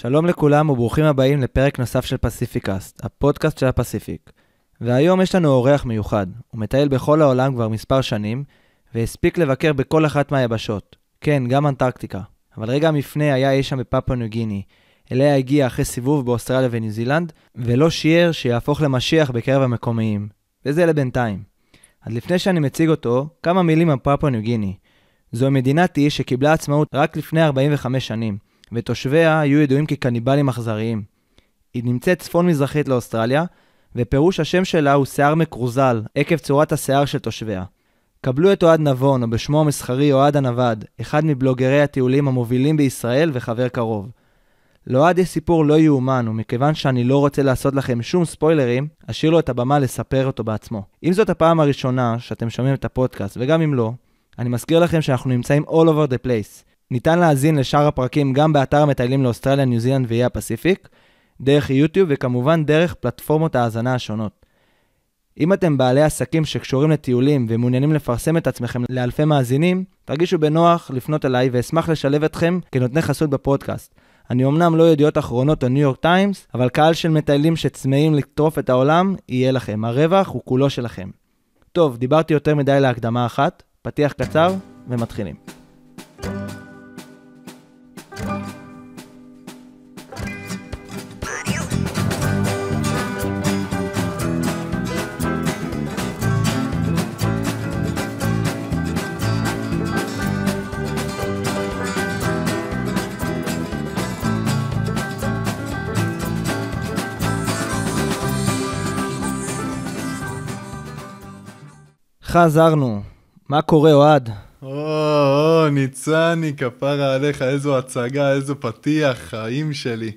שלום לכולם וברוכים הבאים לפרק נוסף של פסיפיקאסט, הפודקאסט של הפסיפיק. והיום יש לנו אורח מיוחד, הוא מטייל בכל העולם כבר מספר שנים, והספיק לבקר בכל אחת מהיבשות. כן, גם אנטרקטיקה. אבל רגע מפני היה אי שם בפפואה ניו גיני, אליה הגיע אחרי סיבוב באוסטרליה וניו זילנד, ולא שיער שיהפוך למשיח בקרב המקומיים. וזה לבינתיים. אז לפני שאני מציג אותו, כמה מילים על פפואה ניו גיני. זו מדינת אי שקיבלה עצמאות רק לפני 45 שנים, ותושביה היו ידועים כקניבלים אכזריים. היא נמצאת צפון-מזרחית לאוסטרליה, ופירוש השם שלה הוא שיער מקרוזל, עקב צורת השיער של תושביה. קבלו את אוהד נבון, או בשמו המסחרי אוהד הנווד, אחד מבלוגרי הטיולים המובילים בישראל וחבר קרוב. לאוהד יש סיפור לא יאומן, ומכיוון שאני לא רוצה לעשות לכם שום ספוילרים, אשאיר לו את הבמה לספר אותו בעצמו. אם זאת הפעם הראשונה שאתם שומעים את הפודקאסט, וגם אם לא, אני מזכיר לכם שאנחנו נמצאים all over the place. ניתן להאזין לשאר הפרקים גם באתר המטיילים לאוסטרליה, ניו זילנד ואי הפסיפיק, דרך יוטיוב וכמובן דרך פלטפורמות ההאזנה השונות. אם אתם בעלי עסקים שקשורים לטיולים ומעוניינים לפרסם את עצמכם לאלפי מאזינים, תרגישו בנוח לפנות אליי ואשמח לשלב אתכם כנותני חסות בפודקאסט. אני אמנם לא ידיעות אחרונות או ניו יורק טיימס, אבל קהל של מטיילים שצמאים לטרוף את העולם, יהיה לכם. הרווח הוא כולו שלכם. טוב, דיברתי יותר מדי להקדמה אחת, פתיח קצר ומתחילים. חזרנו. מה קורה, אוהד? או, או, ניצני, כפרה עליך, איזו הצגה, איזו פתיח, חיים שלי.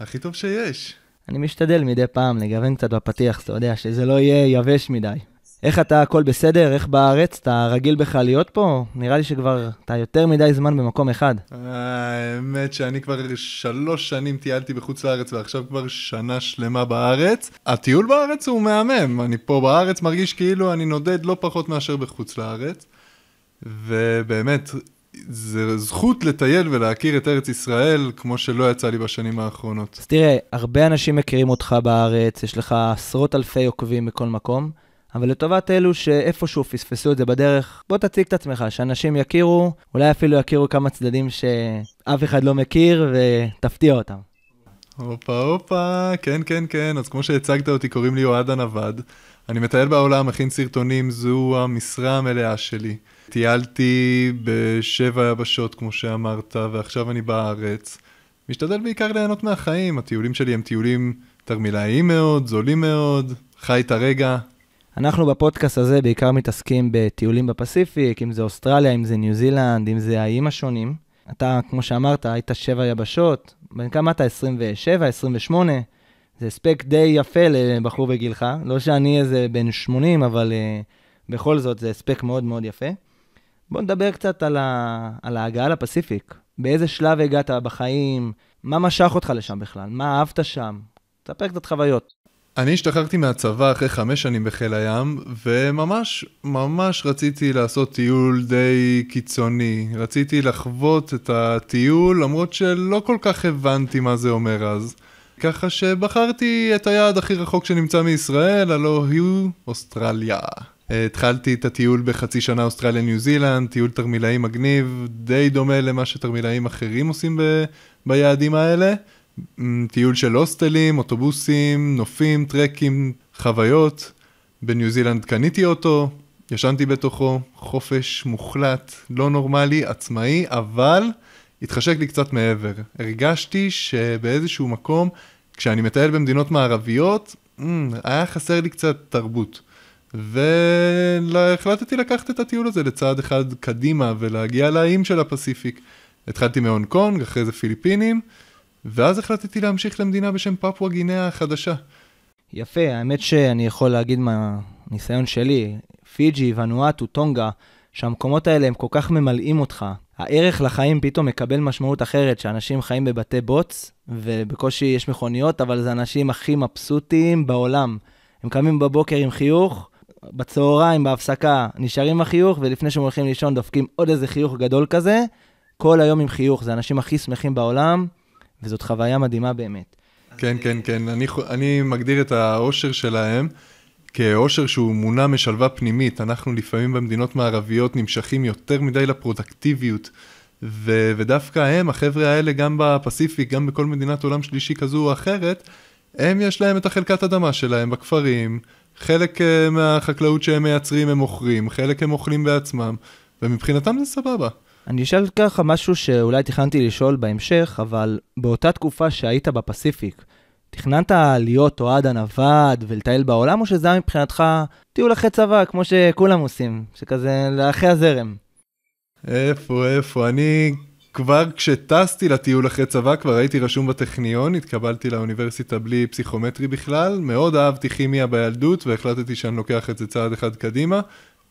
הכי טוב שיש. אני משתדל מדי פעם לגוון קצת בפתיח, אתה יודע, שזה לא יהיה יבש מדי. איך אתה, הכל בסדר? איך בארץ? אתה רגיל בכלל להיות פה? נראה לי שכבר אתה יותר מדי זמן במקום אחד. אה, האמת שאני כבר שלוש שנים טיילתי בחוץ לארץ ועכשיו כבר שנה שלמה בארץ. הטיול בארץ הוא מהמם, אני פה בארץ מרגיש כאילו אני נודד לא פחות מאשר בחוץ לארץ. ובאמת, זה זכות לטייל ולהכיר את ארץ ישראל כמו שלא יצא לי בשנים האחרונות. אז תראה, הרבה אנשים מכירים אותך בארץ, יש לך עשרות אלפי עוקבים בכל מקום. אבל לטובת אלו שאיפשהו פספסו את זה בדרך, בוא תציג את עצמך, שאנשים יכירו, אולי אפילו יכירו כמה צדדים שאף אחד לא מכיר, ותפתיע אותם. הופה הופה, כן כן כן, אז כמו שהצגת אותי קוראים לי אוהד הנווד, אני מטייל בעולם, מכין סרטונים, זו המשרה המלאה שלי. טיילתי בשבע יבשות כמו שאמרת, ועכשיו אני בארץ. משתדל בעיקר ליהנות מהחיים, הטיולים שלי הם טיולים תרמילאיים מאוד, זולים מאוד, חי את הרגע, אנחנו בפודקאסט הזה בעיקר מתעסקים בטיולים בפסיפיק, אם זה אוסטרליה, אם זה ניו זילנד, אם זה האיים השונים. אתה, כמו שאמרת, היית שבע יבשות, בן כמה אתה? 27, 28? זה הספק די יפה לבחור בגילך. לא שאני איזה בן 80, אבל uh, בכל זאת זה הספק מאוד מאוד יפה. בוא נדבר קצת על, ה... על ההגעה לפסיפיק. באיזה שלב הגעת בחיים? מה משך אותך לשם בכלל? מה אהבת שם? תספר קצת חוויות. אני השתחררתי מהצבא אחרי חמש שנים בחיל הים, וממש ממש רציתי לעשות טיול די קיצוני. רציתי לחוות את הטיול, למרות שלא כל כך הבנתי מה זה אומר אז. ככה שבחרתי את היעד הכי רחוק שנמצא מישראל, הלא הוא אוסטרליה. התחלתי את הטיול בחצי שנה אוסטרליה-ניו זילנד, טיול תרמילאי מגניב, די דומה למה שתרמילאים אחרים עושים ב... ביעדים האלה. טיול של הוסטלים, אוטובוסים, נופים, טרקים, חוויות. בניו זילנד קניתי אוטו, ישנתי בתוכו, חופש מוחלט, לא נורמלי, עצמאי, אבל התחשק לי קצת מעבר. הרגשתי שבאיזשהו מקום, כשאני מטייל במדינות מערביות, mm, היה חסר לי קצת תרבות. והחלטתי לקחת את הטיול הזה לצעד אחד קדימה ולהגיע לאיים של הפסיפיק. התחלתי מהונג קונג, אחרי זה פיליפינים, ואז החלטתי להמשיך למדינה בשם פפואה גינאה החדשה. יפה, האמת שאני יכול להגיד מהניסיון שלי, פיג'י, ונואטו, טונגה, שהמקומות האלה הם כל כך ממלאים אותך. הערך לחיים פתאום מקבל משמעות אחרת, שאנשים חיים בבתי בוץ, ובקושי יש מכוניות, אבל זה האנשים הכי מבסוטים בעולם. הם קמים בבוקר עם חיוך, בצהריים, בהפסקה, נשארים עם החיוך, ולפני שהם הולכים לישון דופקים עוד איזה חיוך גדול כזה. כל היום עם חיוך, זה האנשים הכי שמחים בעולם, וזאת חוויה מדהימה באמת. כן, כן, כן. אני, אני מגדיר את האושר שלהם כאושר שהוא מונע משלווה פנימית. אנחנו לפעמים במדינות מערביות נמשכים יותר מדי לפרודקטיביות. ו- ודווקא הם, החבר'ה האלה, גם בפסיפיק, גם בכל מדינת עולם שלישי כזו או אחרת, הם יש להם את החלקת אדמה שלהם בכפרים, חלק אה, מהחקלאות שהם מייצרים הם מוכרים, חלק הם אוכלים בעצמם, ומבחינתם זה סבבה. אני אשאל ככה משהו שאולי תכננתי לשאול בהמשך, אבל באותה תקופה שהיית בפסיפיק, תכננת להיות אוהד הנווד ולטייל בעולם, או שזה היה מבחינתך טיול אחרי צבא, כמו שכולם עושים, שכזה לאחרי הזרם? איפה, איפה, אני כבר כשטסתי לטיול אחרי צבא, כבר הייתי רשום בטכניון, התקבלתי לאוניברסיטה בלי פסיכומטרי בכלל, מאוד אהבתי כימיה בילדות והחלטתי שאני לוקח את זה צעד אחד קדימה,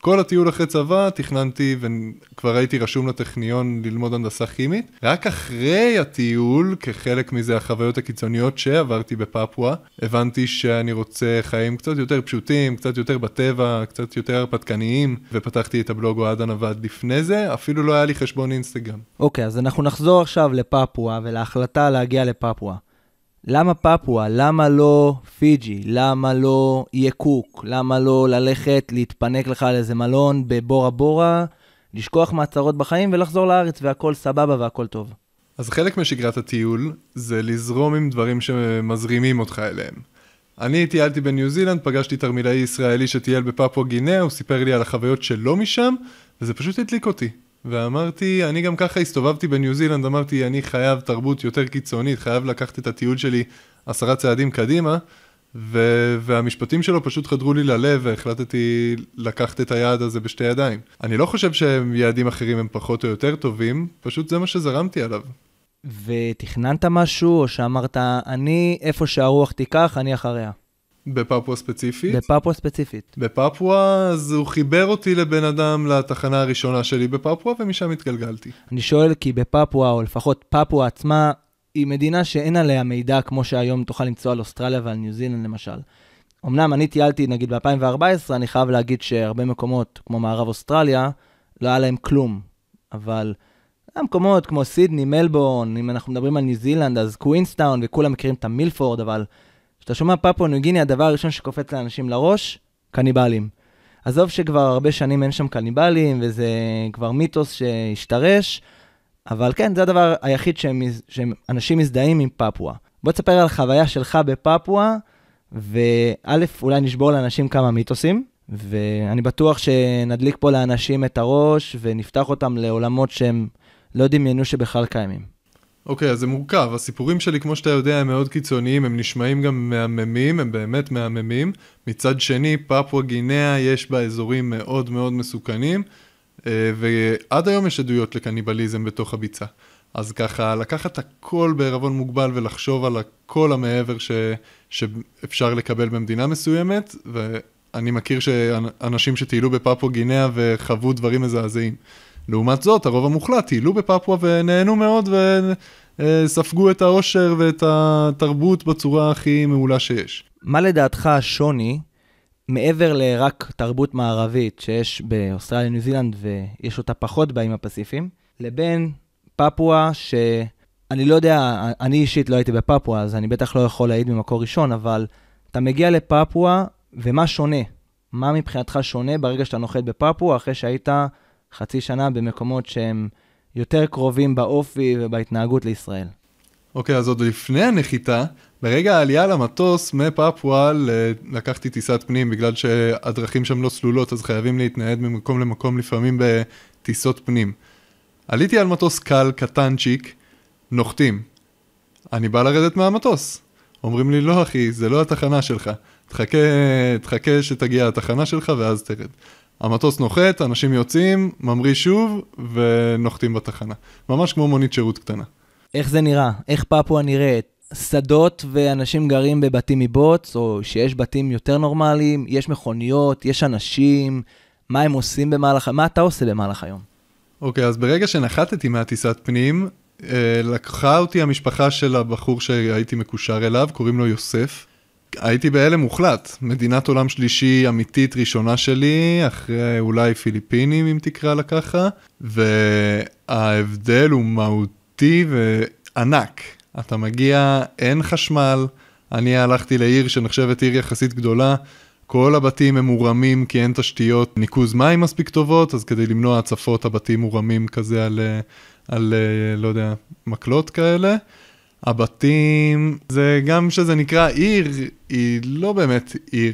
כל הטיול אחרי צבא תכננתי וכבר הייתי רשום לטכניון ללמוד הנדסה כימית. רק אחרי הטיול, כחלק מזה החוויות הקיצוניות שעברתי בפפואה, הבנתי שאני רוצה חיים קצת יותר פשוטים, קצת יותר בטבע, קצת יותר הרפתקניים, ופתחתי את הבלוג אוהד הנווד לפני זה, אפילו לא היה לי חשבון אינסטגרם. אוקיי, okay, אז אנחנו נחזור עכשיו לפפואה ולהחלטה להגיע לפפואה. למה פפואה? למה לא פיג'י? למה לא יהיה קוק? למה לא ללכת להתפנק לך על איזה מלון בבורה בורה, לשכוח מהצהרות בחיים ולחזור לארץ והכל סבבה והכל טוב? אז חלק משגרת הטיול זה לזרום עם דברים שמזרימים אותך אליהם. אני טיילתי בניו זילנד, פגשתי תרמילאי ישראלי שטייל בפפואה גינאה, הוא סיפר לי על החוויות שלו משם, וזה פשוט הדליק אותי. ואמרתי, אני גם ככה הסתובבתי בניו זילנד, אמרתי, אני חייב תרבות יותר קיצונית, חייב לקחת את הטיול שלי עשרה צעדים קדימה, ו- והמשפטים שלו פשוט חדרו לי ללב, והחלטתי לקחת את היעד הזה בשתי ידיים. אני לא חושב שיעדים אחרים הם פחות או יותר טובים, פשוט זה מה שזרמתי עליו. ותכננת משהו, או שאמרת, אני, איפה שהרוח תיקח, אני אחריה? בפפואה ספציפית? בפפואה ספציפית. בפפואה, אז הוא חיבר אותי לבן אדם לתחנה הראשונה שלי בפפואה, ומשם התגלגלתי. אני שואל כי בפפואה, או לפחות פפואה עצמה, היא מדינה שאין עליה מידע כמו שהיום תוכל למצוא על אוסטרליה ועל ניו זילנד למשל. אמנם אני טיילתי נגיד ב-2014, אני חייב להגיד שהרבה מקומות, כמו מערב אוסטרליה, לא היה להם כלום. אבל המקומות כמו סידני, מלבורן, אם אנחנו מדברים על ניו זילנד, אז קווינסטאון, וכולם מכירים את המילפורד, אבל כשאתה שומע פפואה ניו גיני, הדבר הראשון שקופץ לאנשים לראש, קניבלים. עזוב שכבר הרבה שנים אין שם קניבלים, וזה כבר מיתוס שהשתרש, אבל כן, זה הדבר היחיד שהם, שאנשים מזדהים עם פפואה. בוא תספר על החוויה שלך בפפואה, וא', אולי נשבור לאנשים כמה מיתוסים, ואני בטוח שנדליק פה לאנשים את הראש ונפתח אותם לעולמות שהם לא דמיינו שבכלל קיימים. אוקיי, okay, אז זה מורכב. הסיפורים שלי, כמו שאתה יודע, הם מאוד קיצוניים, הם נשמעים גם מהממים, הם באמת מהממים. מצד שני, פפואה גינאה יש בה אזורים מאוד מאוד מסוכנים, אה, ועד היום יש עדויות לקניבליזם בתוך הביצה. אז ככה, לקחת הכל בעירבון מוגבל ולחשוב על הכל המעבר ש, שאפשר לקבל במדינה מסוימת, ואני מכיר שאנשים שטיילו בפפואה גינאה וחוו דברים מזעזעים. לעומת זאת, הרוב המוחלט טיילו בפפואה ונהנו מאוד וספגו את העושר ואת התרבות בצורה הכי מעולה שיש. מה לדעתך השוני מעבר לרק תרבות מערבית שיש באוסטרליה, וניו זילנד, ויש אותה פחות באיים הפסיפיים, לבין פפואה, ש... אני לא יודע, אני אישית לא הייתי בפפואה, אז אני בטח לא יכול להעיד ממקור ראשון, אבל אתה מגיע לפפואה, ומה שונה? מה מבחינתך שונה ברגע שאתה נוחת בפפואה, אחרי שהיית חצי שנה במקומות שהם יותר קרובים באופי ובהתנהגות לישראל. אוקיי, okay, אז עוד לפני הנחיתה, ברגע העלייה למטוס מפפואה לקחתי טיסת פנים, בגלל שהדרכים שם לא סלולות, אז חייבים להתנייד ממקום למקום לפעמים בטיסות פנים. עליתי על מטוס קל, קטנצ'יק, נוחתים. אני בא לרדת מהמטוס. אומרים לי, לא אחי, זה לא התחנה שלך. תחכה, תחכה שתגיע התחנה שלך ואז תרד. המטוס נוחת, אנשים יוצאים, ממריא שוב ונוחתים בתחנה. ממש כמו מונית שירות קטנה. איך זה נראה? איך פפואה נראית? שדות ואנשים גרים בבתים מבוץ, או שיש בתים יותר נורמליים, יש מכוניות, יש אנשים, מה הם עושים במהלך, מה אתה עושה במהלך היום? אוקיי, okay, אז ברגע שנחתתי מהטיסת פנים, אה, לקחה אותי המשפחה של הבחור שהייתי מקושר אליו, קוראים לו יוסף. הייתי בהלם מוחלט, מדינת עולם שלישי אמיתית ראשונה שלי, אחרי אולי פיליפינים אם תקרא לה ככה, וההבדל הוא מהותי וענק. אתה מגיע, אין חשמל, אני הלכתי לעיר שנחשבת עיר יחסית גדולה, כל הבתים הם מורמים כי אין תשתיות ניקוז מים מספיק טובות, אז כדי למנוע הצפות הבתים מורמים כזה על, אה, על אה, לא יודע, מקלות כאלה. הבתים, זה גם שזה נקרא עיר, היא לא באמת עיר,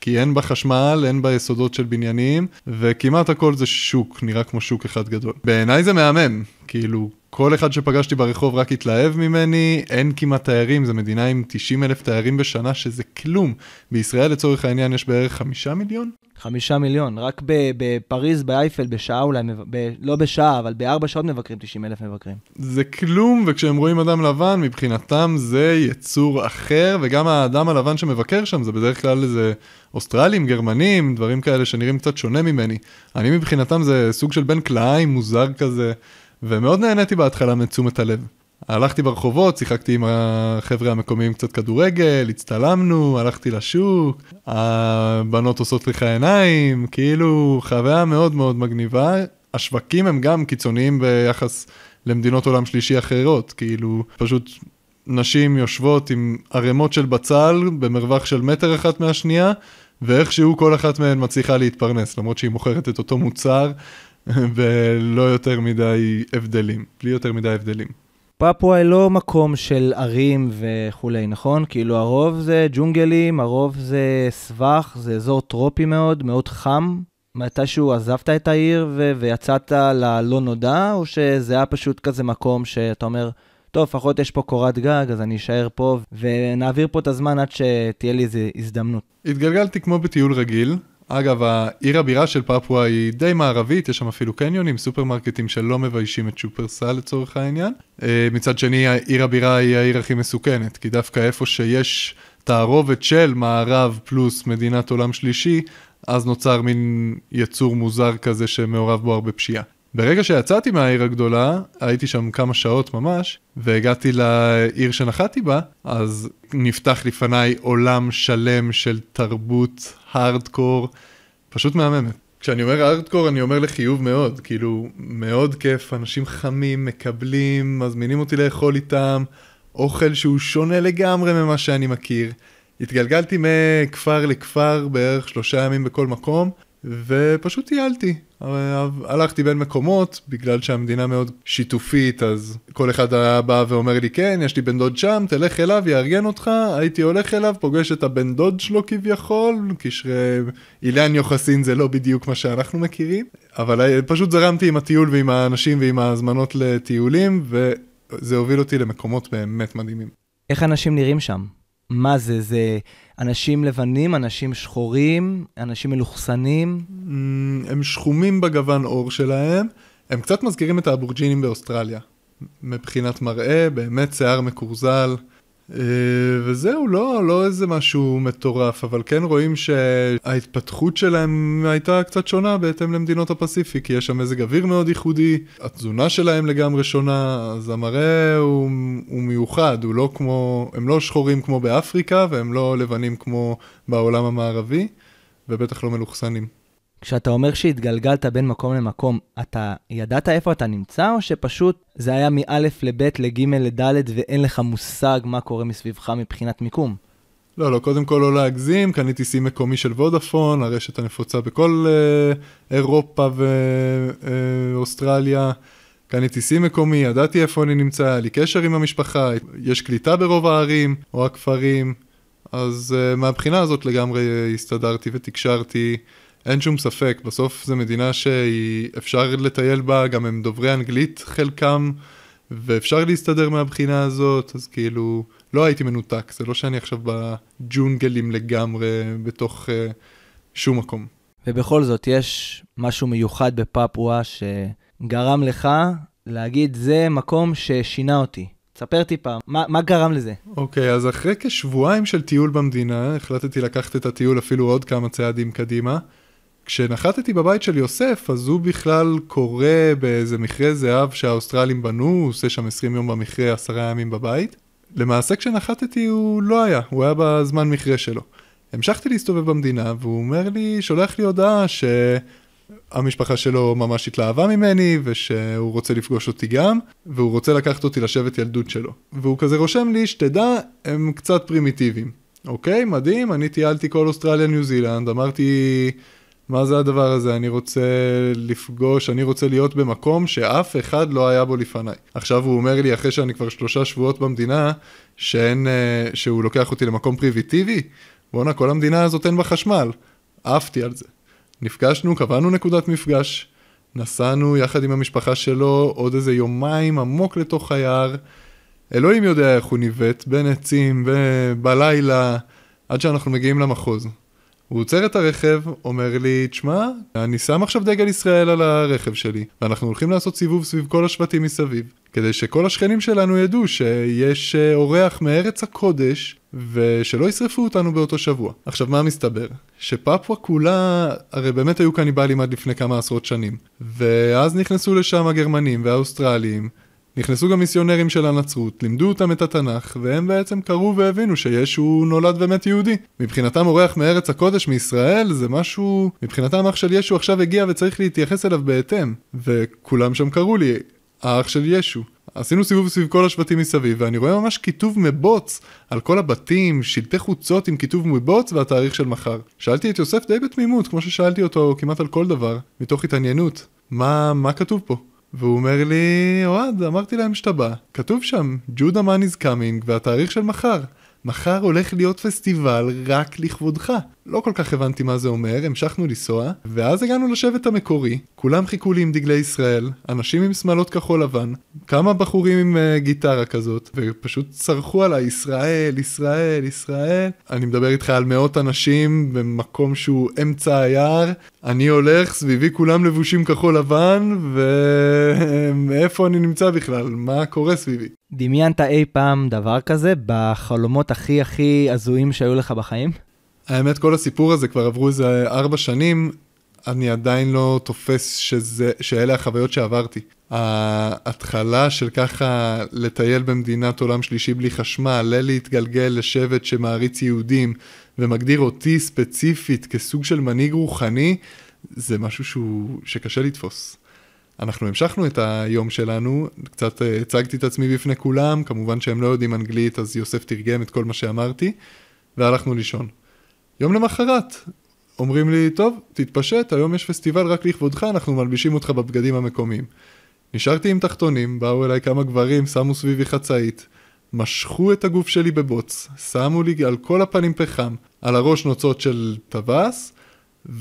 כי אין בה חשמל, אין בה יסודות של בניינים, וכמעט הכל זה שוק, נראה כמו שוק אחד גדול. בעיניי זה מהמם, כאילו, כל אחד שפגשתי ברחוב רק התלהב ממני, אין כמעט תיירים, זו מדינה עם 90 אלף תיירים בשנה, שזה כלום. בישראל לצורך העניין יש בערך חמישה מיליון? חמישה מיליון, רק בפריז, באייפל, בשעה אולי, ב- לא בשעה, אבל בארבע שעות מבקרים 90 אלף מבקרים. זה כלום, וכשהם רואים אדם לבן, מבחינתם זה יצור אחר, וגם האדם הלבן שמבקר שם, זה בדרך כלל איזה אוסטרלים, גרמנים, דברים כאלה שנראים קצת שונה ממני. אני מבחינתם זה סוג של בן כלאיים מוזר כזה. ומאוד נהניתי בהתחלה מתשומת הלב. הלכתי ברחובות, שיחקתי עם החבר'ה המקומיים קצת כדורגל, הצטלמנו, הלכתי לשוק, הבנות עושות לך עיניים, כאילו חוויה מאוד מאוד מגניבה. השווקים הם גם קיצוניים ביחס למדינות עולם שלישי אחרות, כאילו פשוט נשים יושבות עם ערימות של בצל במרווח של מטר אחת מהשנייה, ואיכשהו כל אחת מהן מצליחה להתפרנס, למרות שהיא מוכרת את אותו מוצר ולא יותר מדי הבדלים, בלי יותר מדי הבדלים. פפואה היא לא מקום של ערים וכולי, נכון? כאילו הרוב זה ג'ונגלים, הרוב זה סבך, זה אזור טרופי מאוד, מאוד חם. מתישהו עזבת את העיר ו- ויצאת ללא נודע, או שזה היה פשוט כזה מקום שאתה אומר, טוב, לפחות יש פה קורת גג, אז אני אשאר פה, ונעביר פה את הזמן עד שתהיה לי איזו הזדמנות. התגלגלתי כמו בטיול רגיל, אגב, העיר הבירה של פפואה היא די מערבית, יש שם אפילו קניונים, סופרמרקטים שלא מביישים את שופרסל לצורך העניין. אה, מצד שני, עיר הבירה היא העיר הכי מסוכנת, כי דווקא איפה שיש תערובת של מערב פלוס מדינת עולם שלישי, אז נוצר מין יצור מוזר כזה שמעורב בו הרבה פשיעה. ברגע שיצאתי מהעיר הגדולה, הייתי שם כמה שעות ממש, והגעתי לעיר שנחתי בה, אז נפתח לפניי עולם שלם של תרבות הארדקור, פשוט מהממת. כשאני אומר הארדקור אני אומר לחיוב מאוד, כאילו מאוד כיף, אנשים חמים, מקבלים, מזמינים אותי לאכול איתם, אוכל שהוא שונה לגמרי ממה שאני מכיר. התגלגלתי מכפר לכפר בערך שלושה ימים בכל מקום, ופשוט טיילתי. הלכתי בין מקומות, בגלל שהמדינה מאוד שיתופית, אז כל אחד היה בא ואומר לי, כן, יש לי בן דוד שם, תלך אליו, יארגן אותך, הייתי הולך אליו, פוגש את הבן דוד שלו כביכול, קשרי אילן יוחסין זה לא בדיוק מה שאנחנו מכירים, אבל אה, פשוט זרמתי עם הטיול ועם האנשים ועם ההזמנות לטיולים, וזה הוביל אותי למקומות באמת מדהימים. איך אנשים נראים שם? מה זה, זה... אנשים לבנים, אנשים שחורים, אנשים מלוכסנים? Mm, הם שחומים בגוון עור שלהם, הם קצת מזכירים את האבורג'ינים באוסטרליה. מבחינת מראה, באמת שיער מקורזל. אה, וזהו, לא, לא איזה משהו מטורף, אבל כן רואים שההתפתחות שלהם הייתה קצת שונה בהתאם למדינות הפסיפיק, כי יש שם מזג אוויר מאוד ייחודי, התזונה שלהם לגמרי שונה, אז המראה הוא, הוא מיוחד, הוא לא כמו, הם לא שחורים כמו באפריקה, והם לא לבנים כמו בעולם המערבי, ובטח לא מלוכסנים. כשאתה אומר שהתגלגלת בין מקום למקום, אתה ידעת איפה אתה נמצא, או שפשוט זה היה מא' לב' לג' לד' ואין לך מושג מה קורה מסביבך מבחינת מיקום? לא, לא, קודם כל לא להגזים, קניתי סי מקומי של וודאפון, הרשת הנפוצה בכל אה, אירופה ואוסטרליה. אה, קניתי סי מקומי, ידעתי איפה אני נמצא, היה לי קשר עם המשפחה, יש קליטה ברוב הערים או הכפרים, אז אה, מהבחינה הזאת לגמרי אה, הסתדרתי ותקשרתי. אין שום ספק, בסוף זו מדינה שאפשר לטייל בה, גם הם דוברי אנגלית חלקם, ואפשר להסתדר מהבחינה הזאת, אז כאילו, לא הייתי מנותק, זה לא שאני עכשיו בג'ונגלים לגמרי, בתוך uh, שום מקום. ובכל זאת, יש משהו מיוחד בפפואה שגרם לך להגיד, זה מקום ששינה אותי. ספר טיפה, מה, מה גרם לזה? אוקיי, okay, אז אחרי כשבועיים של טיול במדינה, החלטתי לקחת את הטיול אפילו עוד כמה צעדים קדימה. כשנחתתי בבית של יוסף, אז הוא בכלל קורא באיזה מכרה זהב שהאוסטרלים בנו, הוא עושה שם 20 יום במכרה, 10 ימים בבית. למעשה כשנחתתי הוא לא היה, הוא היה בזמן מכרה שלו. המשכתי להסתובב במדינה, והוא אומר לי, שולח לי הודעה שהמשפחה שלו ממש התלהבה ממני, ושהוא רוצה לפגוש אותי גם, והוא רוצה לקחת אותי לשבת ילדות שלו. והוא כזה רושם לי, שתדע, הם קצת פרימיטיביים. אוקיי, מדהים, אני טיילתי כל אוסטרליה, ניו זילנד, אמרתי... מה זה הדבר הזה? אני רוצה לפגוש, אני רוצה להיות במקום שאף אחד לא היה בו לפניי. עכשיו הוא אומר לי, אחרי שאני כבר שלושה שבועות במדינה, שאין, אה, שהוא לוקח אותי למקום פריביטיבי, בואנה, כל המדינה הזאת אין בה חשמל. עפתי על זה. נפגשנו, קבענו נקודת מפגש, נסענו יחד עם המשפחה שלו עוד איזה יומיים עמוק לתוך היער. אלוהים יודע איך הוא ניווט, בין עצים, ב... בלילה, עד שאנחנו מגיעים למחוז. הוא עוצר את הרכב, אומר לי, תשמע, אני שם עכשיו דגל ישראל על הרכב שלי, ואנחנו הולכים לעשות סיבוב סביב כל השבטים מסביב, כדי שכל השכנים שלנו ידעו שיש אה, אורח מארץ הקודש, ושלא ישרפו אותנו באותו שבוע. עכשיו, מה מסתבר? שפפואה כולה, הרי באמת היו קניבלים עד לפני כמה עשרות שנים, ואז נכנסו לשם הגרמנים והאוסטרלים, נכנסו גם מיסיונרים של הנצרות, לימדו אותם את התנ"ך, והם בעצם קראו והבינו שישו נולד באמת יהודי. מבחינתם אורח מארץ הקודש מישראל זה משהו... מבחינתם אח של ישו עכשיו הגיע וצריך להתייחס אליו בהתאם. וכולם שם קראו לי, האח של ישו. עשינו סיבוב סביב כל השבטים מסביב, ואני רואה ממש כיתוב מבוץ על כל הבתים, שלטי חוצות עם כיתוב מבוץ והתאריך של מחר. שאלתי את יוסף די בתמימות, כמו ששאלתי אותו כמעט על כל דבר, מתוך התעניינות. מה, מה כתוב פה? והוא אומר לי, אוהד, אמרתי להם שאתה בא, כתוב שם, Jew the man is coming, והתאריך של מחר. מחר הולך להיות פסטיבל רק לכבודך. לא כל כך הבנתי מה זה אומר, המשכנו לנסוע, ואז הגענו לשבט המקורי, כולם חיכו לי עם דגלי ישראל, אנשים עם שמלות כחול לבן, כמה בחורים עם uh, גיטרה כזאת, ופשוט צרחו עליי, ישראל, ישראל, ישראל. אני מדבר איתך על מאות אנשים במקום שהוא אמצע היער, אני הולך, סביבי כולם לבושים כחול לבן, ואיפה אני נמצא בכלל? מה קורה סביבי? דמיינת אי פעם דבר כזה בחלומות הכי הכי הזויים שהיו לך בחיים? האמת, כל הסיפור הזה, כבר עברו איזה ארבע שנים, אני עדיין לא תופס שזה, שאלה החוויות שעברתי. ההתחלה של ככה לטייל במדינת עולם שלישי בלי חשמל, ללהתגלגל לשבט שמעריץ יהודים ומגדיר אותי ספציפית כסוג של מנהיג רוחני, זה משהו שהוא, שקשה לתפוס. אנחנו המשכנו את היום שלנו, קצת אה, הצגתי את עצמי בפני כולם, כמובן שהם לא יודעים אנגלית, אז יוסף תרגם את כל מה שאמרתי, והלכנו לישון. יום למחרת, אומרים לי, טוב, תתפשט, היום יש פסטיבל רק לכבודך, אנחנו מלבישים אותך בבגדים המקומיים. נשארתי עם תחתונים, באו אליי כמה גברים, שמו סביבי חצאית, משכו את הגוף שלי בבוץ, שמו לי על כל הפנים פחם, על הראש נוצות של טווס,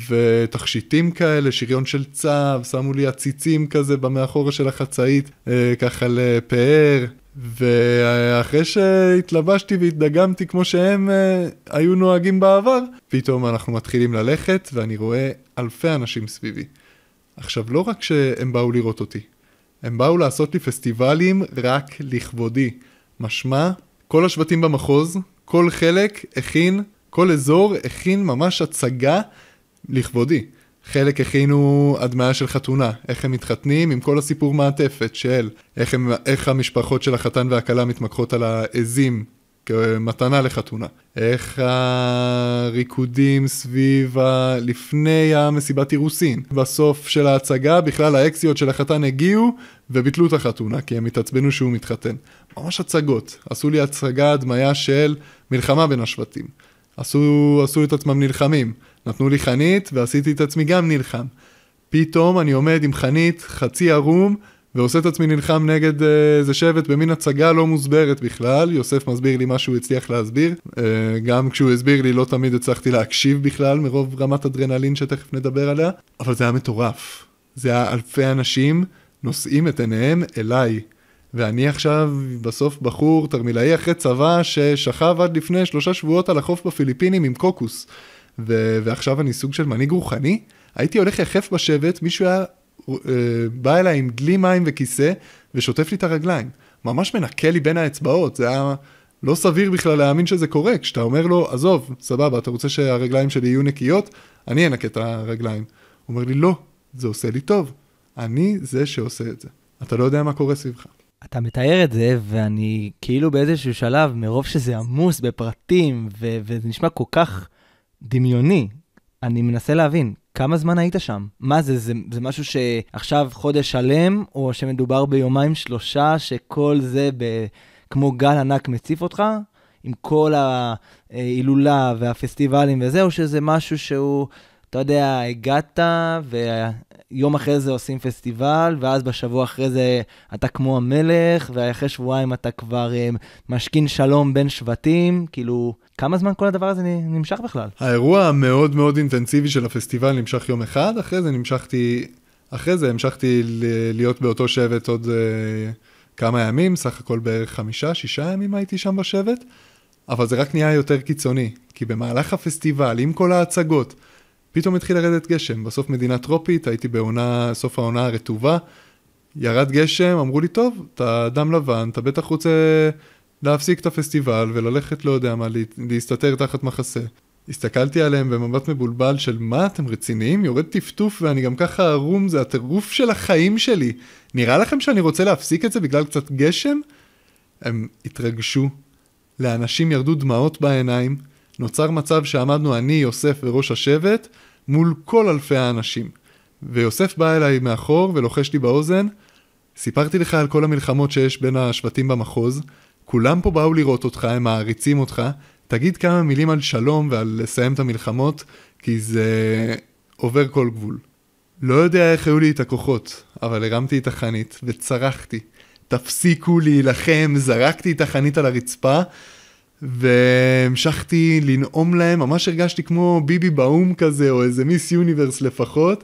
ותכשיטים כאלה, שריון של צב, שמו לי עציצים כזה במאחורה של החצאית, אה, ככה לפאר. ואחרי שהתלבשתי והתדגמתי כמו שהם אה, היו נוהגים בעבר, פתאום אנחנו מתחילים ללכת ואני רואה אלפי אנשים סביבי. עכשיו, לא רק שהם באו לראות אותי, הם באו לעשות לי פסטיבלים רק לכבודי. משמע, כל השבטים במחוז, כל חלק הכין, כל אזור הכין ממש הצגה לכבודי. חלק הכינו הדמיה של חתונה, איך הם מתחתנים עם כל הסיפור מעטפת של איך, הם, איך המשפחות של החתן והכלה מתמקחות על העזים כמתנה לחתונה, איך הריקודים סביב ה... לפני המסיבת אירוסין, בסוף של ההצגה בכלל האקסיות של החתן הגיעו וביטלו את החתונה כי הם התעצבנו שהוא מתחתן. ממש הצגות, עשו לי הצגה הדמיה של מלחמה בין השבטים, עשו, עשו את עצמם נלחמים. נתנו לי חנית ועשיתי את עצמי גם נלחם. פתאום אני עומד עם חנית חצי ערום ועושה את עצמי נלחם נגד אה, איזה שבט במין הצגה לא מוסברת בכלל, יוסף מסביר לי מה שהוא הצליח להסביר, אה, גם כשהוא הסביר לי לא תמיד הצלחתי להקשיב בכלל מרוב רמת אדרנלין שתכף נדבר עליה, אבל זה היה מטורף. זה היה אלפי אנשים נושאים את עיניהם אליי. ואני עכשיו בסוף בחור תרמילאי אחרי צבא ששכב עד לפני שלושה שבועות על החוף בפיליפינים עם קוקוס. ו- ועכשיו אני סוג של מנהיג רוחני, הייתי הולך יחף בשבט, מישהו היה אה, בא אליי עם דלי מים וכיסא ושוטף לי את הרגליים. ממש מנקה לי בין האצבעות, זה היה לא סביר בכלל להאמין שזה קורה, כשאתה אומר לו, עזוב, סבבה, אתה רוצה שהרגליים שלי יהיו נקיות? אני אנקה את הרגליים. הוא אומר לי, לא, זה עושה לי טוב, אני זה שעושה את זה. אתה לא יודע מה קורה סביבך. אתה מתאר את זה, ואני כאילו באיזשהו שלב, מרוב שזה עמוס בפרטים, ו- וזה נשמע כל כך דמיוני. אני מנסה להבין, כמה זמן היית שם? מה זה, זה, זה משהו שעכשיו חודש שלם, או שמדובר ביומיים שלושה, שכל זה ב, כמו גל ענק מציף אותך, עם כל ההילולה והפסטיבלים וזה, או שזה משהו שהוא, אתה יודע, הגעת, ו... יום אחרי זה עושים פסטיבל, ואז בשבוע אחרי זה אתה כמו המלך, ואחרי שבועיים אתה כבר אה, משכין שלום בין שבטים, כאילו, כמה זמן כל הדבר הזה נמשך בכלל? האירוע המאוד מאוד אינטנסיבי של הפסטיבל נמשך יום אחד, אחרי זה נמשכתי, אחרי זה המשכתי להיות באותו שבט עוד uh, כמה ימים, סך הכל בערך חמישה, שישה ימים הייתי שם בשבט, אבל זה רק נהיה יותר קיצוני, כי במהלך הפסטיבל, עם כל ההצגות, פתאום התחיל לרדת גשם, בסוף מדינה טרופית, הייתי בעונה, סוף העונה הרטובה, ירד גשם, אמרו לי, טוב, אתה אדם לבן, אתה בטח רוצה להפסיק את הפסטיבל וללכת, לא יודע מה, להסתתר תחת מחסה. הסתכלתי עליהם במבט מבולבל של מה אתם רציניים? יורד טפטוף ואני גם ככה ערום, זה הטירוף של החיים שלי. נראה לכם שאני רוצה להפסיק את זה בגלל קצת גשם? הם התרגשו, לאנשים ירדו דמעות בעיניים, נוצר מצב שעמדנו אני, יוסף וראש השבט, מול כל אלפי האנשים. ויוסף בא אליי מאחור ולוחש לי באוזן, סיפרתי לך על כל המלחמות שיש בין השבטים במחוז, כולם פה באו לראות אותך, הם מעריצים אותך, תגיד כמה מילים על שלום ועל לסיים את המלחמות, כי זה עובר כל גבול. לא יודע איך היו לי את הכוחות, אבל הרמתי את החנית וצרחתי. תפסיקו להילחם, זרקתי את החנית על הרצפה, והמשכתי לנאום להם, ממש הרגשתי כמו ביבי באו"ם כזה, או איזה מיס יוניברס לפחות.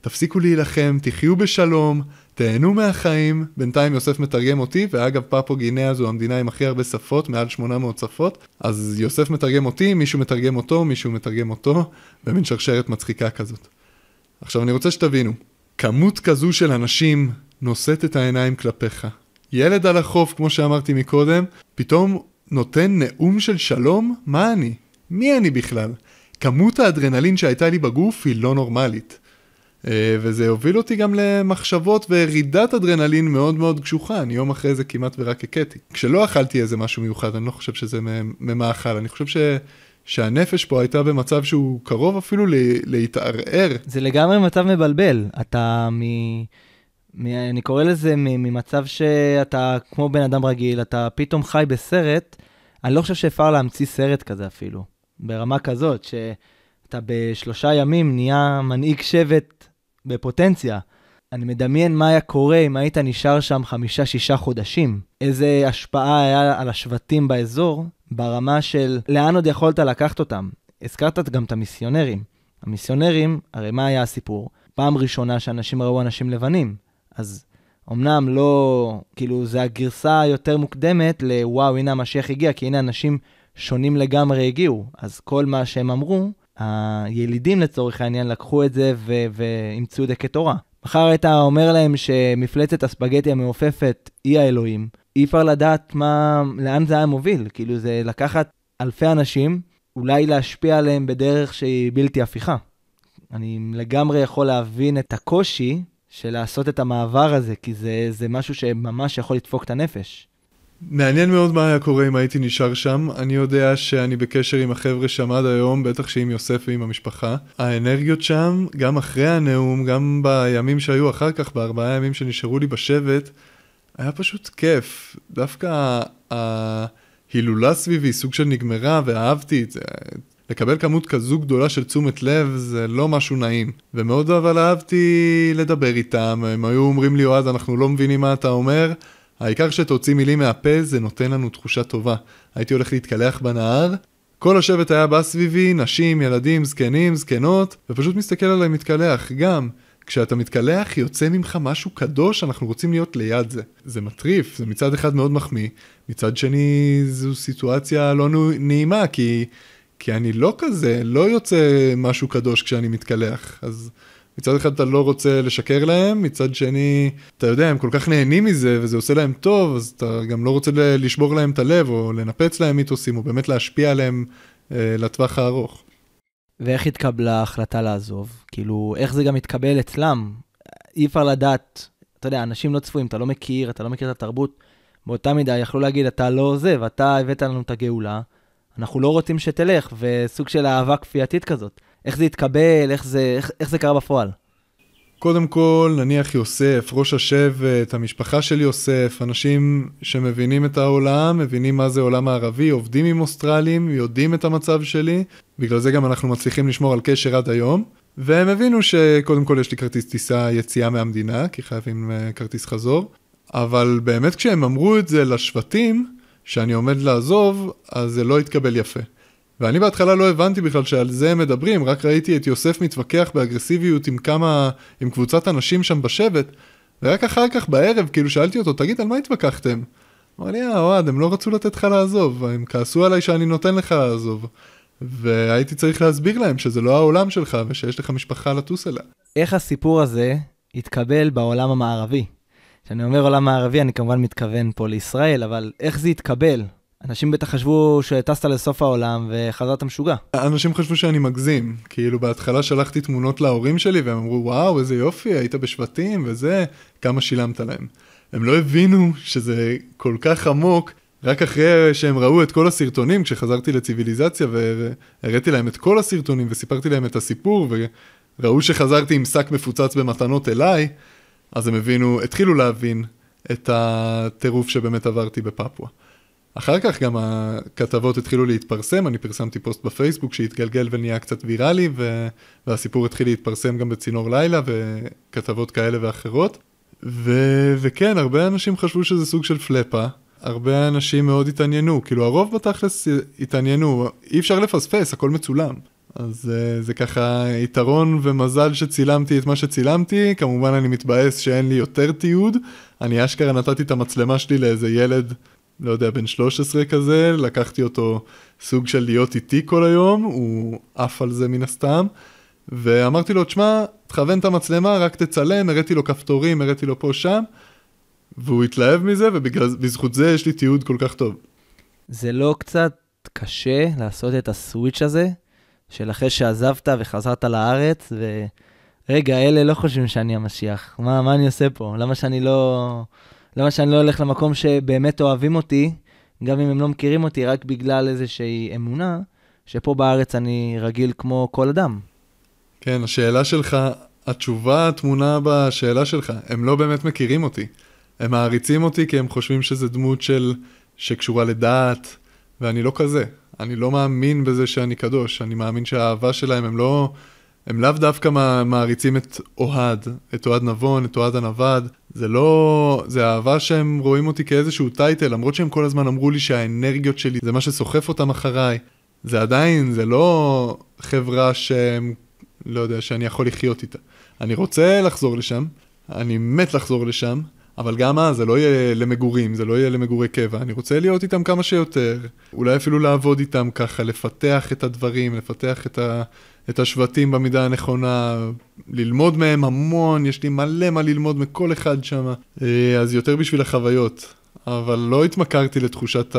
תפסיקו להילחם, תחיו בשלום, תהנו מהחיים. בינתיים יוסף מתרגם אותי, ואגב, פפו גינאה זו המדינה עם הכי הרבה שפות, מעל 800 שפות. אז יוסף מתרגם אותי, מישהו מתרגם אותו, מישהו מתרגם אותו, במין שרשרת מצחיקה כזאת. עכשיו אני רוצה שתבינו, כמות כזו של אנשים נושאת את העיניים כלפיך. ילד על החוף, כמו שאמרתי מקודם, פתאום נותן נאום של שלום? מה אני? מי אני בכלל? כמות האדרנלין שהייתה לי בגוף היא לא נורמלית. אה, וזה הוביל אותי גם למחשבות וירידת אדרנלין מאוד מאוד קשוחה, אני יום אחרי זה כמעט ורק הכיתי. כשלא אכלתי איזה משהו מיוחד, אני לא חושב שזה ממאכל, אני חושב ש... שהנפש פה הייתה במצב שהוא קרוב אפילו ל... להתערער. זה לגמרי מצב מבלבל, אתה מ... אני קורא לזה ממצב שאתה כמו בן אדם רגיל, אתה פתאום חי בסרט, אני לא חושב שאפשר להמציא סרט כזה אפילו, ברמה כזאת, שאתה בשלושה ימים נהיה מנהיג שבט בפוטנציה. אני מדמיין מה היה קורה אם היית נשאר שם חמישה-שישה חודשים. איזה השפעה היה על השבטים באזור, ברמה של לאן עוד יכולת לקחת אותם. הזכרת גם את המיסיונרים. המיסיונרים, הרי מה היה הסיפור? פעם ראשונה שאנשים ראו אנשים לבנים. אז אמנם לא, כאילו, זה הגרסה היותר מוקדמת לוואו, הנה המשיח הגיע, כי הנה אנשים שונים לגמרי הגיעו. אז כל מה שהם אמרו, הילידים לצורך העניין לקחו את זה ואימצו את זה כתורה. מחר היית אומר להם שמפלצת הספגטי המעופפת היא האלוהים, אי אפשר לדעת מה, לאן זה היה מוביל. כאילו, זה לקחת אלפי אנשים, אולי להשפיע עליהם בדרך שהיא בלתי הפיכה. אני לגמרי יכול להבין את הקושי של לעשות את המעבר הזה, כי זה, זה משהו שממש יכול לדפוק את הנפש. מעניין מאוד מה היה קורה אם הייתי נשאר שם. אני יודע שאני בקשר עם החבר'ה שם עד היום, בטח שעם יוסף ועם המשפחה. האנרגיות שם, גם אחרי הנאום, גם בימים שהיו אחר כך, בארבעה ימים שנשארו לי בשבט, היה פשוט כיף. דווקא ההילולה סביבי סוג של נגמרה, ואהבתי את זה. לקבל כמות כזו גדולה של תשומת לב זה לא משהו נעים. ומאוד אבל אהבתי לדבר איתם, הם היו אומרים לי, אוהד, אנחנו לא מבינים מה אתה אומר, העיקר שתוציא מילים מהפה זה נותן לנו תחושה טובה. הייתי הולך להתקלח בנהר, כל השבט היה בא סביבי, נשים, ילדים, זקנים, זקנות, ופשוט מסתכל עליי מתקלח, גם. כשאתה מתקלח יוצא ממך משהו קדוש, אנחנו רוצים להיות ליד זה. זה מטריף, זה מצד אחד מאוד מחמיא, מצד שני זו סיטואציה לא נעימה, כי כי אני לא כזה, לא יוצא משהו קדוש כשאני מתקלח. אז מצד אחד אתה לא רוצה לשקר להם, מצד שני, אתה יודע, הם כל כך נהנים מזה וזה עושה להם טוב, אז אתה גם לא רוצה לשבור להם את הלב או לנפץ להם מיתוסים, או באמת להשפיע עליהם אה, לטווח הארוך. ואיך התקבלה ההחלטה לעזוב? כאילו, איך זה גם התקבל אצלם? אי אפשר לדעת, אתה יודע, אנשים לא צפויים, אתה לא מכיר, אתה לא מכיר את התרבות. באותה מידה יכלו להגיד, אתה לא עוזב, אתה הבאת לנו את הגאולה, אנחנו לא רוצים שתלך, וסוג של אהבה כפייתית כזאת. איך זה התקבל, איך זה, איך, איך זה קרה בפועל? קודם כל, נניח יוסף, ראש השבט, המשפחה של יוסף, אנשים שמבינים את העולם, מבינים מה זה עולם הערבי, עובדים עם אוסטרלים, יודעים את המצב שלי, בגלל זה גם אנחנו מצליחים לשמור על קשר עד היום. והם הבינו שקודם כל יש לי כרטיס טיסה יציאה מהמדינה, כי חייבים אה, כרטיס חזור, אבל באמת כשהם אמרו את זה לשבטים, שאני עומד לעזוב, אז זה לא יתקבל יפה. ואני בהתחלה לא הבנתי בכלל שעל זה הם מדברים, רק ראיתי את יוסף מתווכח באגרסיביות עם כמה, עם קבוצת אנשים שם בשבט, ורק אחר כך בערב, כאילו שאלתי אותו, תגיד, על מה התווכחתם? אמר לי, אה, אוהד, הם לא רצו לתת לך לעזוב, הם כעסו עליי שאני נותן לך לעזוב. והייתי צריך להסביר להם שזה לא העולם שלך ושיש לך משפחה לטוס אליה. איך הסיפור הזה התקבל בעולם המערבי? כשאני אומר עולם מערבי, אני כמובן מתכוון פה לישראל, אבל איך זה התקבל? אנשים בטח חשבו שטסת לסוף העולם וחזרת משוגע. אנשים חשבו שאני מגזים. כאילו, בהתחלה שלחתי תמונות להורים שלי, והם אמרו, וואו, איזה יופי, היית בשבטים וזה, כמה שילמת להם. הם לא הבינו שזה כל כך עמוק, רק אחרי שהם ראו את כל הסרטונים, כשחזרתי לציוויליזציה והראיתי להם את כל הסרטונים וסיפרתי להם את הסיפור, וראו שחזרתי עם שק מפוצץ במתנות אליי, אז הם הבינו, התחילו להבין את הטירוף שבאמת עברתי בפפואה. אחר כך גם הכתבות התחילו להתפרסם, אני פרסמתי פוסט בפייסבוק שהתגלגל ונהיה קצת ויראלי, ו... והסיפור התחיל להתפרסם גם בצינור לילה וכתבות כאלה ואחרות. ו... וכן, הרבה אנשים חשבו שזה סוג של פלאפה, הרבה אנשים מאוד התעניינו, כאילו הרוב בתכלס התעניינו, אי אפשר לפספס, הכל מצולם. אז אה, זה ככה יתרון ומזל שצילמתי את מה שצילמתי, כמובן אני מתבאס שאין לי יותר תיעוד, אני אשכרה נתתי את המצלמה שלי לאיזה ילד, לא יודע, בן 13 כזה, לקחתי אותו סוג של להיות איתי כל היום, הוא עף על זה מן הסתם, ואמרתי לו, תשמע, תכוון את המצלמה, רק תצלם, הראתי לו כפתורים, הראתי לו פה שם, והוא התלהב מזה, ובזכות זה יש לי תיעוד כל כך טוב. זה לא קצת קשה לעשות את הסוויץ' הזה? של אחרי שעזבת וחזרת לארץ, ו... רגע, אלה לא חושבים שאני המשיח, מה, מה אני עושה פה? למה שאני לא... למה שאני לא הולך למקום שבאמת אוהבים אותי, גם אם הם לא מכירים אותי, רק בגלל איזושהי אמונה, שפה בארץ אני רגיל כמו כל אדם. כן, השאלה שלך, התשובה טמונה בשאלה שלך, הם לא באמת מכירים אותי. הם מעריצים אותי כי הם חושבים שזה דמות של... שקשורה לדעת, ואני לא כזה. אני לא מאמין בזה שאני קדוש, אני מאמין שהאהבה שלהם, הם לא... הם לאו דווקא מעריצים את אוהד, את אוהד נבון, את אוהד הנווד, זה לא... זה אהבה שהם רואים אותי כאיזשהו טייטל, למרות שהם כל הזמן אמרו לי שהאנרגיות שלי זה מה שסוחף אותם אחריי. זה עדיין, זה לא חברה שהם, לא יודע, שאני יכול לחיות איתה. אני רוצה לחזור לשם, אני מת לחזור לשם, אבל גם אז אה, זה לא יהיה למגורים, זה לא יהיה למגורי קבע. אני רוצה להיות איתם כמה שיותר, אולי אפילו לעבוד איתם ככה, לפתח את הדברים, לפתח את, ה, את השבטים במידה הנכונה, ללמוד מהם המון, יש לי מלא מה ללמוד מכל אחד שם. אה, אז יותר בשביל החוויות. אבל לא התמכרתי לתחושת